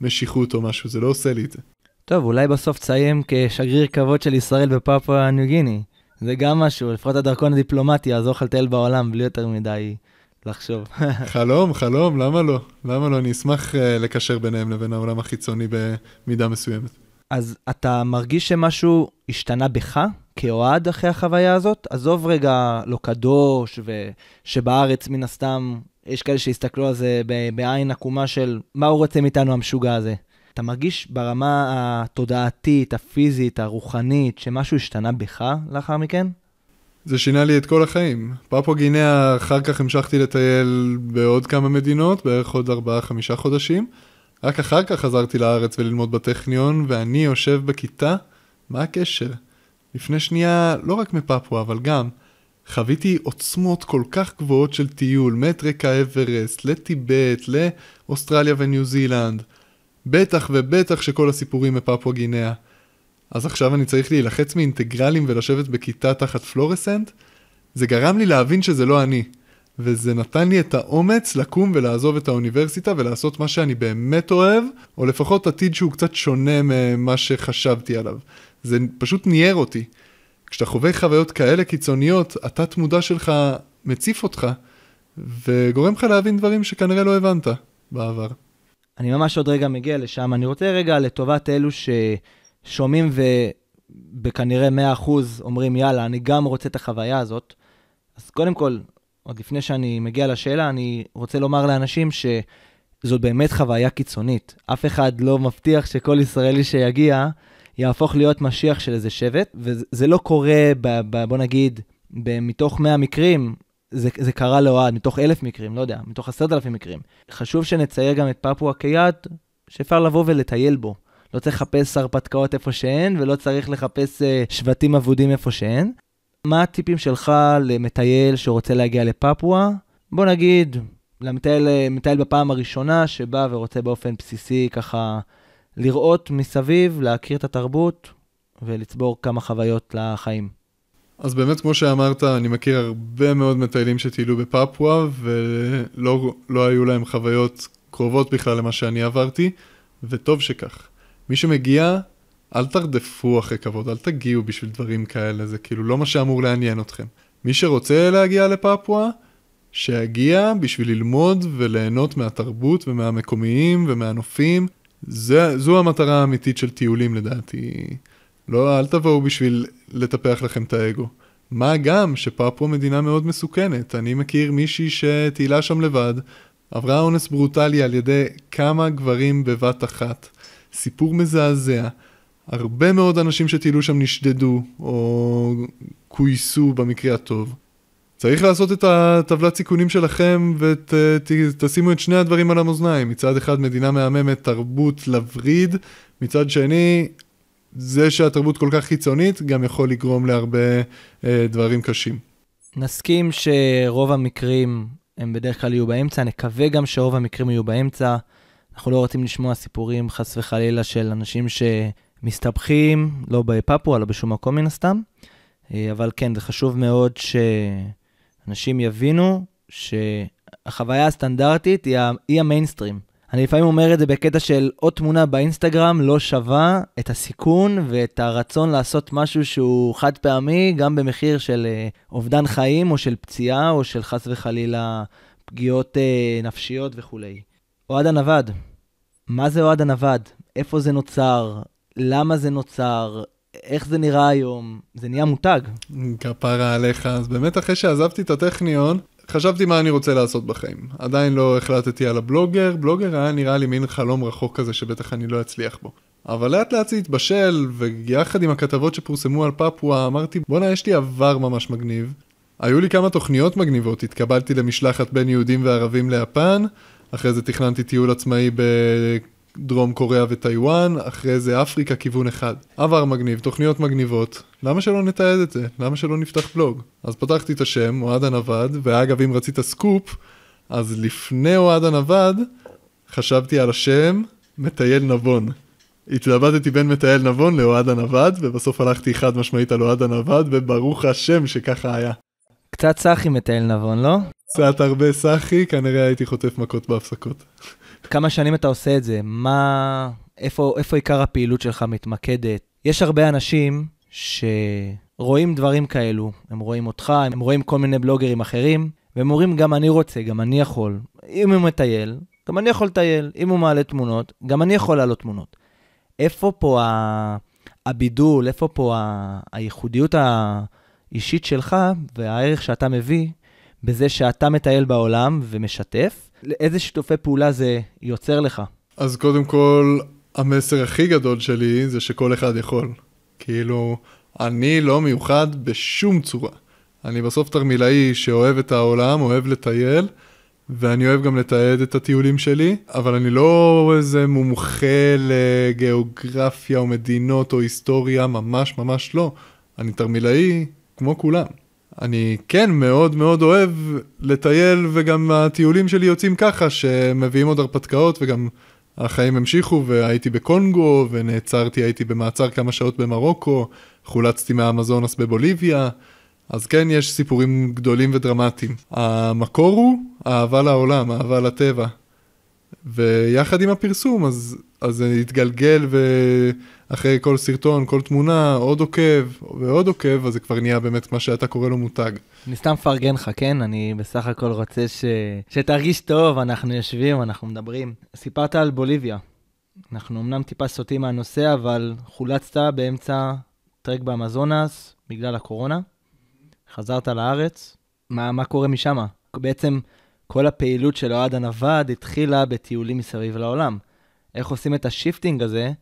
המשיכות או משהו, זה לא עושה לי את זה. טוב, אולי בסוף תסיים כשגריר כבוד של ישראל בפפואה ניו גיני. זה גם משהו, לפחות הדרכון הדיפלומטי יעזור לך לטייל בעולם בלי יותר מדי לחשוב. חלום, חלום, למה לא? למה לא? אני אשמח אה, לקשר ביניהם לבין העולם החיצוני במידה מסוימת. אז אתה מרגיש שמשהו השתנה בך כאוהד אחרי החוויה הזאת? עזוב רגע לא קדוש, ושבארץ מן הסתם יש כאלה שהסתכלו על זה בעין עקומה של מה הוא רוצה מאיתנו המשוגע הזה. אתה מרגיש ברמה התודעתית, הפיזית, הרוחנית, שמשהו השתנה בך לאחר מכן? זה שינה לי את כל החיים. פפואה גינאה, אחר כך המשכתי לטייל בעוד כמה מדינות, בערך עוד 4-5 חודשים. רק אחר כך חזרתי לארץ וללמוד בטכניון, ואני יושב בכיתה, מה הקשר? לפני שנייה, לא רק מפפואה, אבל גם, חוויתי עוצמות כל כך גבוהות של טיול, מטריקה אברסט, לטיבט, לאוסטרליה וניו זילנד. בטח ובטח שכל הסיפורים מפפואה גינאה. אז עכשיו אני צריך להילחץ מאינטגרלים ולשבת בכיתה תחת פלורסנט? זה גרם לי להבין שזה לא אני. וזה נתן לי את האומץ לקום ולעזוב את האוניברסיטה ולעשות מה שאני באמת אוהב, או לפחות עתיד שהוא קצת שונה ממה שחשבתי עליו. זה פשוט ניער אותי. כשאתה חווה חוויות כאלה קיצוניות, התת מודע שלך מציף אותך, וגורם לך להבין דברים שכנראה לא הבנת בעבר. אני ממש עוד רגע מגיע לשם. אני רוצה רגע לטובת אלו ש... שומעים ובכנראה 100% אומרים, יאללה, אני גם רוצה את החוויה הזאת. אז קודם כל, עוד לפני שאני מגיע לשאלה, אני רוצה לומר לאנשים שזאת באמת חוויה קיצונית. אף אחד לא מבטיח שכל ישראלי שיגיע יהפוך להיות משיח של איזה שבט, וזה לא קורה, ב, ב, בוא נגיד, ב, מתוך 100 מקרים, זה, זה קרה לאוהד, מתוך אלף מקרים, לא יודע, מתוך עשרת אלפים מקרים. חשוב שנצייר גם את פפואה כיעד שאפשר לבוא ולטייל בו. לא צריך לחפש הרפתקאות איפה שאין, ולא צריך לחפש אה, שבטים אבודים איפה שאין. מה הטיפים שלך למטייל שרוצה להגיע לפפואה? בוא נגיד, למטייל, אה, בפעם הראשונה שבא ורוצה באופן בסיסי ככה לראות מסביב, להכיר את התרבות ולצבור כמה חוויות לחיים. אז באמת, כמו שאמרת, אני מכיר הרבה מאוד מטיילים שטיילו בפפואה, ולא לא היו להם חוויות קרובות בכלל למה שאני עברתי, וטוב שכך. מי שמגיע, אל תרדפו אחרי כבוד, אל תגיעו בשביל דברים כאלה, זה כאילו לא מה שאמור לעניין אתכם. מי שרוצה להגיע לפפואה, שיגיע בשביל ללמוד וליהנות מהתרבות ומהמקומיים ומהנופים. זה, זו המטרה האמיתית של טיולים לדעתי. לא, אל תבואו בשביל לטפח לכם את האגו. מה גם שפפואה מדינה מאוד מסוכנת. אני מכיר מישהי שטיילה שם לבד, עברה אונס ברוטלי על ידי כמה גברים בבת אחת. סיפור מזעזע. הרבה מאוד אנשים שטיילו שם נשדדו, או כויסו במקרה הטוב. צריך לעשות את הטבלת סיכונים שלכם ותשימו ות, את שני הדברים על המאזניים. מצד אחד מדינה מהממת, תרבות לווריד, מצד שני זה שהתרבות כל כך חיצונית גם יכול לגרום להרבה אה, דברים קשים. נסכים שרוב המקרים הם בדרך כלל יהיו באמצע, נקווה גם שרוב המקרים יהיו באמצע. אנחנו לא רוצים לשמוע סיפורים, חס וחלילה, של אנשים שמסתבכים, לא בפפואה, לא בשום מקום מן הסתם. אה, אבל כן, זה חשוב מאוד שאנשים יבינו שהחוויה הסטנדרטית היא, המיינסטרים. אני לפעמים אומר את זה בקטע של עוד תמונה באינסטגרם לא שווה את הסיכון ואת הרצון לעשות משהו שהוא חד פעמי, גם במחיר של אה, אובדן חיים או של פציעה או של חס וחלילה פגיעות אה, נפשיות וכולי. אוהד הנווד, מה זה אוהד הנווד? איפה זה נוצר? למה זה נוצר? איך זה נראה היום? זה נהיה מותג. כפרה עליך. אז באמת אחרי שעזבתי את הטכניון, חשבתי מה אני רוצה לעשות בחיים. עדיין לא החלטתי על הבלוגר, בלוגר היה נראה לי מין חלום רחוק כזה שבטח אני לא אצליח בו. אבל לאט לאט זה התבשל, ויחד עם הכתבות שפורסמו על פפואה, אמרתי בואנה יש לי עבר ממש מגניב. היו לי כמה תוכניות מגניבות, התקבלתי למשלחת בין יהודים וערבים ליפן, אחרי זה תכננתי טיול עצמאי בדרום קוריאה וטיוואן, אחרי זה אפריקה כיוון אחד. עבר מגניב, תוכניות מגניבות, למה שלא נתעד את זה? למה שלא נפתח בלוג? אז פתחתי את השם, אוהד הנווד, ואגב אם רצית סקופ, אז לפני אוהד הנווד, חשבתי על השם מטייל נבון. התלבטתי בין מטייל נבון לאוהד הנווד, ובסוף הלכתי חד משמעית על אוהד הנווד, וברוך השם שככה היה. קצת סאחי מטייל נבון, לא? קצת הרבה סאחי, כנראה הייתי חוטף מכות בהפסקות. כמה שנים אתה עושה את זה? מה... איפה, איפה עיקר הפעילות שלך מתמקדת? יש הרבה אנשים שרואים דברים כאלו, הם רואים אותך, הם רואים כל מיני בלוגרים אחרים, והם אומרים, גם אני רוצה, גם אני יכול. אם הוא מטייל, גם אני יכול לטייל. אם הוא מעלה תמונות, גם אני יכול לעלות תמונות. איפה פה ה... הבידול, איפה פה ה... הייחודיות ה... אישית שלך והערך שאתה מביא בזה שאתה מטייל בעולם ומשתף, איזה שיתופי פעולה זה יוצר לך? אז קודם כל, המסר הכי גדול שלי זה שכל אחד יכול. כאילו, אני לא מיוחד בשום צורה. אני בסוף תרמילאי שאוהב את העולם, אוהב לטייל, ואני אוהב גם לתעד את הטיולים שלי, אבל אני לא איזה מומחה לגיאוגרפיה או מדינות או היסטוריה, ממש ממש לא. אני תרמילאי, כמו כולם. אני כן מאוד מאוד אוהב לטייל, וגם הטיולים שלי יוצאים ככה, שמביאים עוד הרפתקאות, וגם החיים המשיכו, והייתי בקונגו, ונעצרתי, הייתי במעצר כמה שעות במרוקו, חולצתי מהאמזונס בבוליביה, אז כן, יש סיפורים גדולים ודרמטיים. המקור הוא אהבה לעולם, אהבה לטבע. ויחד עם הפרסום, אז, אז זה התגלגל, ואחרי כל סרטון, כל תמונה, עוד עוקב ועוד עוקב, אז זה כבר נהיה באמת מה שאתה קורא לו מותג. אני סתם מפרגן לך, כן? אני בסך הכל רוצה ש... שתרגיש טוב, אנחנו יושבים, אנחנו מדברים. סיפרת על בוליביה. אנחנו אמנם טיפה סוטים מהנושא, אבל חולצת באמצע טרק באמזונס בגלל הקורונה. חזרת לארץ, מה, מה קורה משם? בעצם כל הפעילות של אוהד הנווד התחילה בטיולים מסביב לעולם. איך עושים את השיפטינג הזה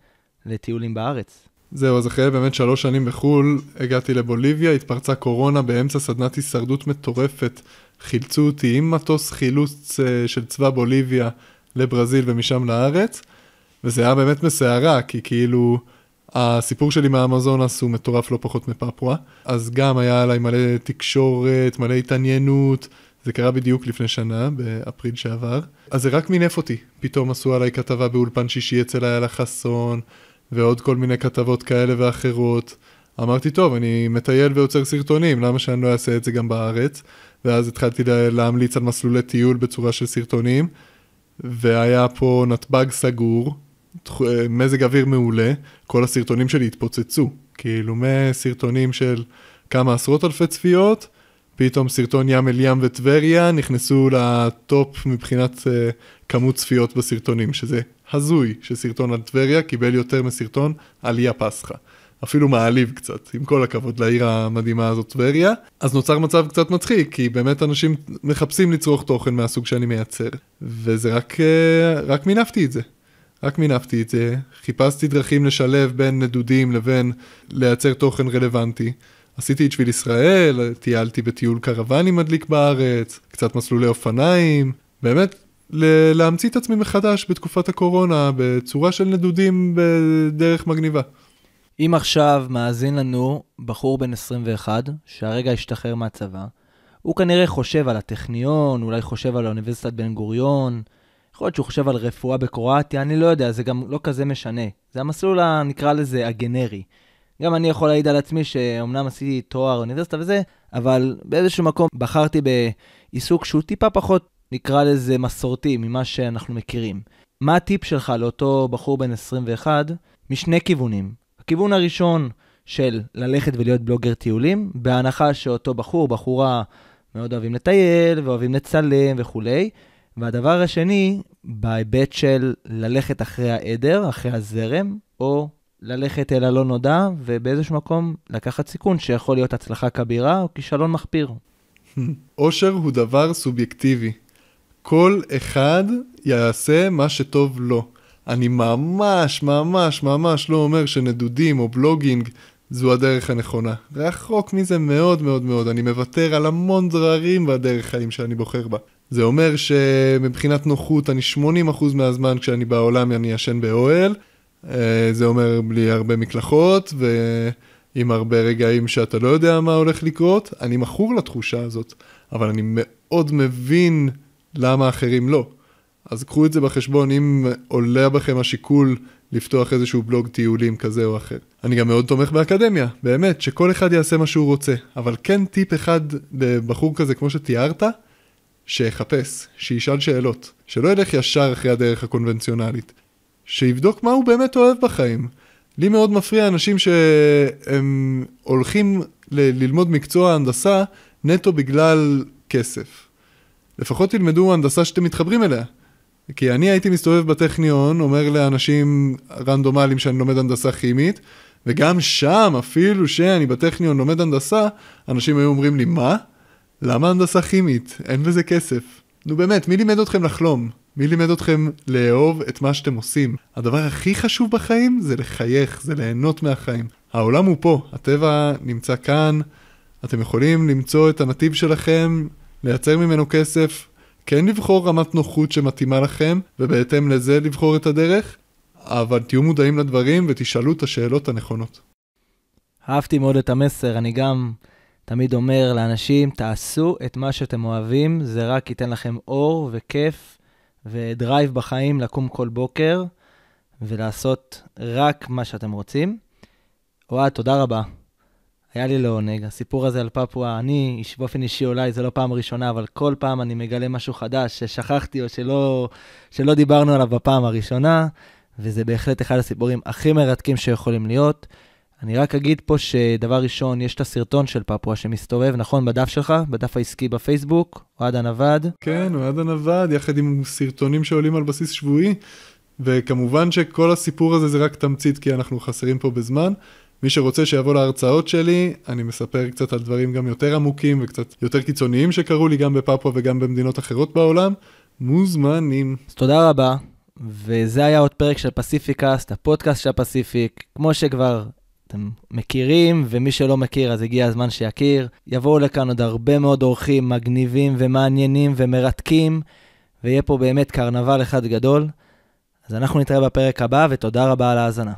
לטיולים בארץ? זהו, אז אחרי באמת שלוש שנים בחו"ל, הגעתי לבוליביה, התפרצה קורונה באמצע סדנת הישרדות מטורפת. חילצו אותי עם מטוס חילוץ אה, של צבא בוליביה לברזיל ומשם לארץ, וזה היה באמת מסערה, כי כאילו, הסיפור שלי מהאמזונס הוא מטורף לא פחות מפפואה, אז גם היה עליי מלא תקשורת, מלא התעניינות, זה קרה בדיוק לפני שנה, באפריל שעבר. אז זה רק מינף אותי. פתאום עשו עליי כתבה באולפן שישי אצל איילה חסון, ועוד כל מיני כתבות כאלה ואחרות. אמרתי, טוב, אני מטייל ויוצר סרטונים, למה שאני לא אעשה את זה גם בארץ? ואז התחלתי להמליץ על מסלולי טיול בצורה של סרטונים, והיה פה נתב"ג סגור, אה, מזג אוויר מעולה, כל הסרטונים שלי התפוצצו, כאילו מסרטונים של כמה עשרות אלפי צפיות, פתאום סרטון ים אל ים וטבריה נכנסו לטופ מבחינת uh, כמות צפיות בסרטונים, שזה הזוי שסרטון על טבריה קיבל יותר מסרטון על אי הפסחא. אפילו מעליב קצת, עם כל הכבוד לעיר המדהימה הזאת טבריה. אז נוצר מצב קצת מצחיק, כי באמת אנשים מחפשים לצרוך תוכן מהסוג שאני מייצר, וזה רק, uh, רק מינפתי את זה. רק מינפתי את זה, חיפשתי דרכים לשלב בין נדודים לבין לייצר תוכן רלוונטי. עשיתי את שביל ישראל, טיילתי בטיול קרוואני מדליק בארץ, קצת מסלולי אופניים, באמת ל- להמציא את עצמי מחדש בתקופת הקורונה בצורה של נדודים בדרך מגניבה. אם עכשיו מאזין לנו בחור בן 21, שהרגע השתחרר מהצבא, הוא כנראה חושב על הטכניון, אולי חושב על אוניברסיטת בן גוריון, יכול להיות שהוא חושב על רפואה בקרואטיה, אני לא יודע, זה גם לא כזה משנה. זה המסלול, נקרא לזה, הגנרי. גם אני יכול להעיד על עצמי שאומנם עשיתי תואר אוניברסיטה וזה, אבל באיזשהו מקום בחרתי בעיסוק שהוא טיפה פחות, נקרא לזה, מסורתי ממה שאנחנו מכירים. מה הטיפ שלך לאותו בחור בן 21? משני כיוונים. הכיוון הראשון של ללכת ולהיות בלוגר טיולים, בהנחה שאותו בחור, בחורה, מאוד אוהבים לטייל ואוהבים לצלם וכולי. והדבר השני, בהיבט של ללכת אחרי העדר, אחרי הזרם, או ללכת אל הלא נודע, ובאיזשהו מקום לקחת סיכון שיכול להיות הצלחה כבירה או כישלון מחפיר. אושר הוא דבר סובייקטיבי. כל אחד יעשה מה שטוב לו. אני ממש ממש ממש לא אומר שנדודים או בלוגינג זו הדרך הנכונה. רחוק מזה מאוד מאוד מאוד, אני מוותר על המון דררים והדרך חיים שאני בוחר בה. זה אומר שמבחינת נוחות אני 80% מהזמן כשאני בעולם אני ישן באוהל, אה, זה אומר בלי הרבה מקלחות ועם הרבה רגעים שאתה לא יודע מה הולך לקרות. אני מכור לתחושה הזאת, אבל אני מאוד מבין למה אחרים לא. אז קחו את זה בחשבון, אם עולה בכם השיקול לפתוח איזשהו בלוג טיולים כזה או אחר. אני גם מאוד תומך באקדמיה, באמת, שכל אחד יעשה מה שהוא רוצה, אבל כן טיפ אחד לבחור כזה כמו שתיארת, שיחפש, שישאל שאלות, שלא ילך ישר אחרי הדרך הקונבנציונלית, שיבדוק מה הוא באמת אוהב בחיים. לי מאוד מפריע אנשים שהם הולכים ל- ללמוד מקצוע הנדסה נטו בגלל כסף. לפחות תלמדו הנדסה שאתם מתחברים אליה. כי אני הייתי מסתובב בטכניון, אומר לאנשים רנדומליים שאני לומד הנדסה כימית, וגם שם, אפילו שאני בטכניון לומד הנדסה, אנשים היו אומרים לי, מה? למה הנדסה כימית? אין בזה כסף. נו באמת, מי לימד אתכם לחלום? מי לימד אתכם לאהוב את מה שאתם עושים? הדבר הכי חשוב בחיים זה לחייך, זה ליהנות מהחיים. העולם הוא פה, הטבע נמצא כאן, אתם יכולים למצוא את הנתיב שלכם, לייצר ממנו כסף, כן לבחור רמת נוחות שמתאימה לכם, ובהתאם לזה לבחור את הדרך, אבל תהיו מודעים לדברים ותשאלו את השאלות הנכונות. אהבתי מאוד את המסר, אני גם תמיד אומר לאנשים, תעשו את מה שאתם אוהבים, זה רק ייתן לכם אור וכיף ודרייב בחיים לקום כל בוקר ולעשות רק מה שאתם רוצים. אוהד, תודה רבה. היה לי לעונג. הסיפור הזה על פפואה, אני, איש, באופן אישי אולי, זה לא פעם ראשונה, אבל כל פעם אני מגלה משהו חדש ששכחתי או שלא, שלא דיברנו עליו בפעם הראשונה, וזה בהחלט אחד הסיפורים הכי מרתקים שיכולים להיות. אני רק אגיד פה שדבר ראשון, יש את הסרטון של פפואה שמסתובב, נכון, בדף שלך, בדף העסקי בפייסבוק, אוהד הנווד. כן, אוהד הנווד, יחד עם סרטונים שעולים על בסיס שבועי, וכמובן שכל הסיפור הזה זה רק תמצית, כי אנחנו חסרים פה בזמן. מי שרוצה שיבוא להרצאות שלי, אני מספר קצת על דברים גם יותר עמוקים וקצת יותר קיצוניים שקרו לי גם בפפואה וגם במדינות אחרות בעולם, מוזמנים. אז תודה רבה, וזה היה עוד פרק של פסיפיקאסט, הפודקאסט של הפסיפיק. כמו שכבר אתם מכירים, ומי שלא מכיר אז הגיע הזמן שיכיר. יבואו לכאן עוד הרבה מאוד אורחים מגניבים ומעניינים ומרתקים, ויהיה פה באמת קרנבל אחד גדול. אז אנחנו נתראה בפרק הבא, ותודה רבה על ההאזנה.